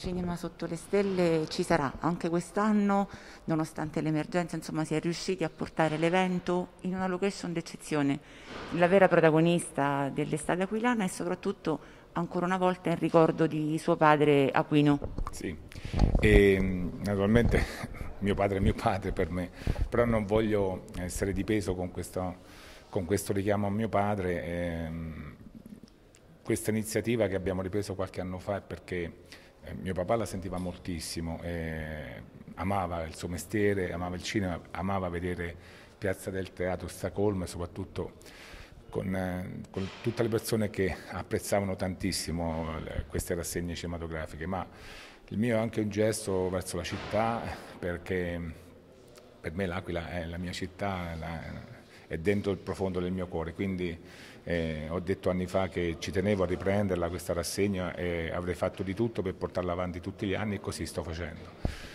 Cinema sotto le stelle ci sarà anche quest'anno, nonostante l'emergenza, insomma, si è riusciti a portare l'evento in una location d'eccezione. La vera protagonista dell'estate aquilana è soprattutto ancora una volta in ricordo di suo padre Aquino. Sì, e, ehm, naturalmente mio padre è mio padre per me, però non voglio essere di peso con questo, con questo richiamo a mio padre. E, ehm, questa iniziativa che abbiamo ripreso qualche anno fa è perché eh, mio papà la sentiva moltissimo, eh, amava il suo mestiere, amava il cinema, amava vedere Piazza del Teatro, Stockholm, soprattutto con, eh, con, tutte le persone che apprezzavano tantissimo queste rassegne cinematografiche, ma il mio è anche un gesto verso la città perché mm, per me l'Aquila è la mia città, la, è dentro il profondo del mio cuore, quindi eh, ho detto anni fa che ci tenevo a riprenderla questa rassegna e avrei fatto di tutto per portarla avanti tutti gli anni e così sto facendo.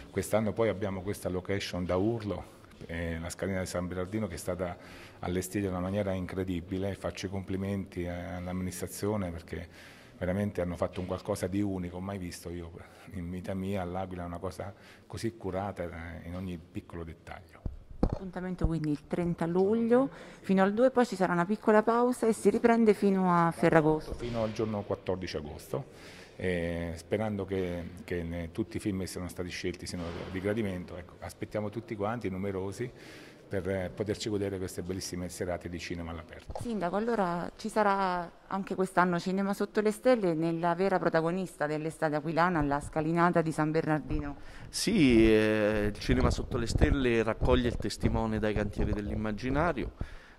Quest'anno poi abbiamo questa location da urlo, eh, la scalina di San Bernardino che è stata allestita in una maniera incredibile, faccio i complimenti all'amministrazione perché veramente hanno fatto un qualcosa di unico, mai visto io in vita mia all'Aquila una cosa così curata eh, in ogni piccolo dettaglio. Appuntamento quindi il 30 luglio fino al 2, poi ci sarà una piccola pausa e si riprende fino a Ferragosto. Fino al giorno 14 agosto, eh, sperando che, che tutti i film che sono stati scelti siano di gradimento. Ecco, aspettiamo tutti quanti, numerosi, per eh, poterci godere queste bellissime serate di cinema all'aperto. Sindaco, allora ci sarà anche quest'anno Cinema Sotto le Stelle nella vera protagonista dell'estate aquilana, la scalinata di San Bernardino. Sì, eh, il Cinema Sotto le Stelle raccoglie il testimone dai cantieri dell'immaginario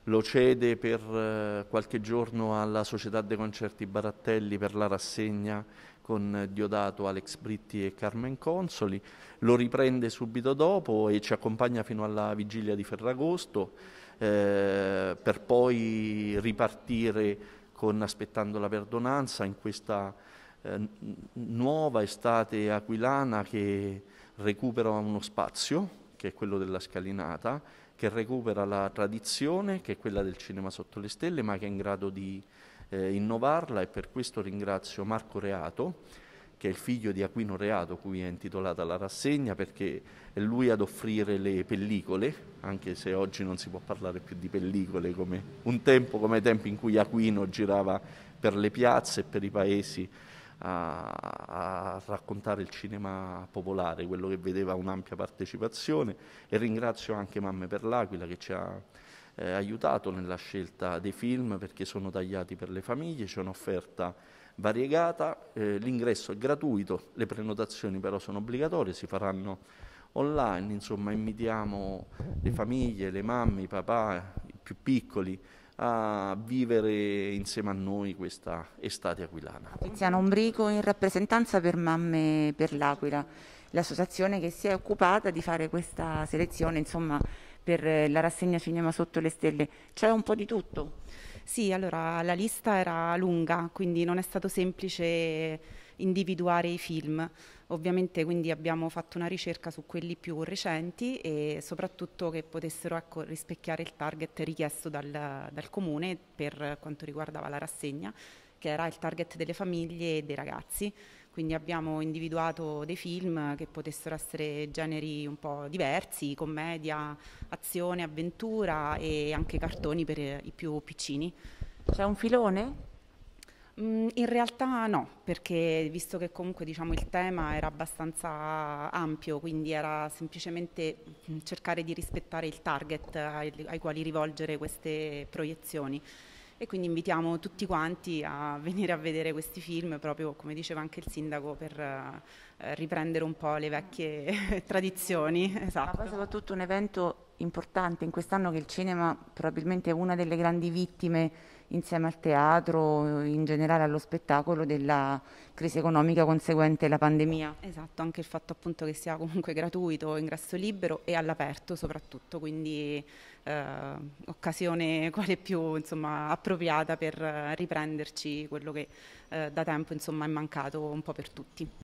lo cede per eh, qualche giorno alla Società dei Concerti Barattelli per la rassegna con Diodato, Alex Britti e Carmen Consoli, lo riprende subito dopo e ci accompagna fino alla vigilia di Ferragosto eh, per poi ripartire con Aspettando la perdonanza in questa eh, nuova estate aquilana che recupera uno spazio, che è quello della scalinata, che recupera la tradizione, che è quella del cinema sotto le stelle, ma che è in grado di eh, innovarla e per questo ringrazio Marco Reato, che è il figlio di Aquino Reato, cui è intitolata la rassegna, perché è lui ad offrire le pellicole, anche se oggi non si può parlare più di pellicole come un tempo, come i tempi in cui Aquino girava per le piazze e per i paesi a, a, raccontare il cinema popolare, quello che vedeva un'ampia partecipazione e ringrazio anche Mamme per l'Aquila che ci ha eh, aiutato nella scelta dei film perché sono tagliati per le famiglie, c'è un'offerta variegata, eh, l'ingresso è gratuito, le prenotazioni però sono obbligatorie, si faranno online, insomma invitiamo le famiglie, le mamme, i papà, i più piccoli a vivere insieme a noi questa estate aquilana. Tiziano Ombrico in rappresentanza per Mamme per l'Aquila, l'associazione che si è occupata di fare questa selezione insomma, per la rassegna Cinema Sotto le Stelle. C'è un po' di tutto? Sì, allora la lista era lunga, quindi non è stato semplice individuare i film. Ovviamente quindi abbiamo fatto una ricerca su quelli più recenti e soprattutto che potessero ecco, rispecchiare il target richiesto dal, dal comune per quanto riguardava la rassegna, che era il target delle famiglie e dei ragazzi quindi abbiamo individuato dei film che potessero essere generi un po' diversi, commedia, azione, avventura e anche cartoni per i più piccini. C'è un filone? Mm, in realtà no, perché visto che comunque diciamo, il tema era abbastanza ampio, quindi era semplicemente cercare di rispettare il target ai, ai quali rivolgere queste proiezioni e quindi invitiamo tutti quanti a venire a vedere questi film proprio come diceva anche il sindaco per uh, riprendere un po' le vecchie tradizioni esatto. ma poi esatto. soprattutto un evento importante in quest'anno che il cinema probabilmente è una delle grandi vittime insieme al teatro, in generale allo spettacolo, della crisi economica conseguente alla pandemia. Esatto, anche il fatto appunto che sia comunque gratuito, ingresso libero e all'aperto soprattutto, quindi eh, occasione quale più insomma, appropriata per eh, riprenderci quello che eh, da tempo insomma, è mancato un po' per tutti.